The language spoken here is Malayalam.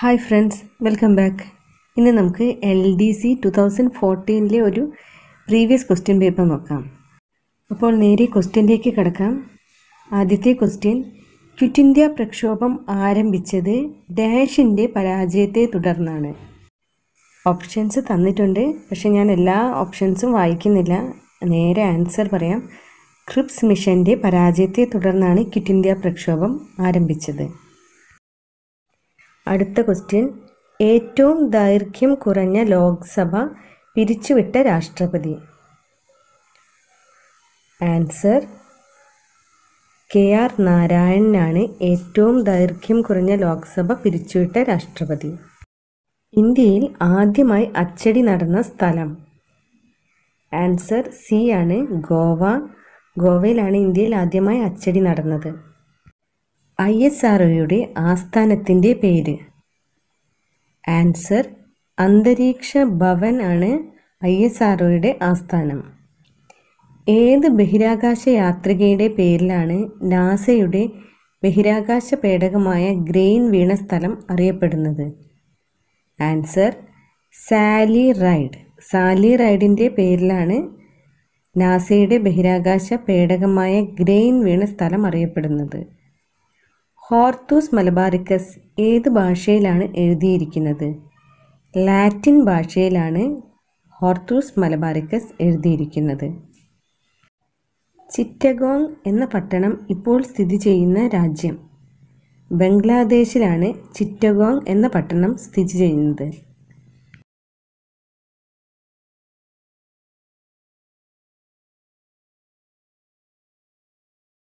ഹായ് ഫ്രണ്ട്സ് വെൽക്കം ബാക്ക് ഇന്ന് നമുക്ക് L D C two thousand ഫോർട്ടീനിലെ ഒരു പ്രീവിയസ് ക്വസ്റ്റ്യൻ പേപ്പർ നോക്കാം അപ്പോൾ നേരെ ക്വസ്റ്റ്യനിലേക്ക് കിടക്കാം ആദ്യത്തെ ക്വസ്റ്റ്യൻ ക്വിറ്റ് ഇന്ത്യ പ്രക്ഷോഭം ആരംഭിച്ചത് ഡാഷിൻ്റെ പരാജയത്തെ തുടർന്നാണ് ഓപ്ഷൻസ് തന്നിട്ടുണ്ട് പക്ഷേ ഞാൻ എല്ലാ ഓപ്ഷൻസും വായിക്കുന്നില്ല നേരെ ആൻസർ പറയാം ക്രിപ്സ് മിഷൻ്റെ പരാജയത്തെ തുടർന്നാണ് ക്വിറ്റ് ഇന്ത്യ പ്രക്ഷോഭം ആരംഭിച്ചത് അടുത്ത ക്വസ്റ്റ്യൻ ഏറ്റവും ദൈർഘ്യം കുറഞ്ഞ ലോക്സഭ പിരിച്ചുവിട്ട രാഷ്ട്രപതി ആൻസർ കെ ആർ നാരായണനാണ് ഏറ്റവും ദൈർഘ്യം കുറഞ്ഞ ലോക്സഭ പിരിച്ചുവിട്ട രാഷ്ട്രപതി ഇന്ത്യയിൽ ആദ്യമായി അച്ചടി നടന്ന സ്ഥലം ആൻസർ സി ആണ് ഗോവ ഗോവയിലാണ് ഇന്ത്യയിൽ ആദ്യമായി അച്ചടി നടന്നത് ഐ എസ് ആർ ഒയുടെ ആസ്ഥാനത്തിൻ്റെ പേര് ആൻസർ അന്തരീക്ഷ ഭവൻ ആണ് ഐ എസ് ആർ ഒയുടെ ആസ്ഥാനം ഏത് ബഹിരാകാശ യാത്രികയുടെ പേരിലാണ് നാസയുടെ ബഹിരാകാശ പേടകമായ ഗ്രെയിൻ വീണ സ്ഥലം അറിയപ്പെടുന്നത് ആൻസർ സാലി റൈഡ് സാലി റൈഡിൻ്റെ പേരിലാണ് നാസയുടെ ബഹിരാകാശ പേടകമായ ഗ്രെയിൻ വീണ സ്ഥലം അറിയപ്പെടുന്നത് ഹോർത്തൂസ് മലബാറിക്കസ് ഏത് ഭാഷയിലാണ് എഴുതിയിരിക്കുന്നത് ലാറ്റിൻ ഭാഷയിലാണ് ഹോർത്തൂസ് മലബാറിക്കസ് എഴുതിയിരിക്കുന്നത് ചിറ്റഗോങ് എന്ന പട്ടണം ഇപ്പോൾ സ്ഥിതി ചെയ്യുന്ന രാജ്യം ബംഗ്ലാദേശിലാണ് ചിറ്റഗോങ് എന്ന പട്ടണം സ്ഥിതി ചെയ്യുന്നത്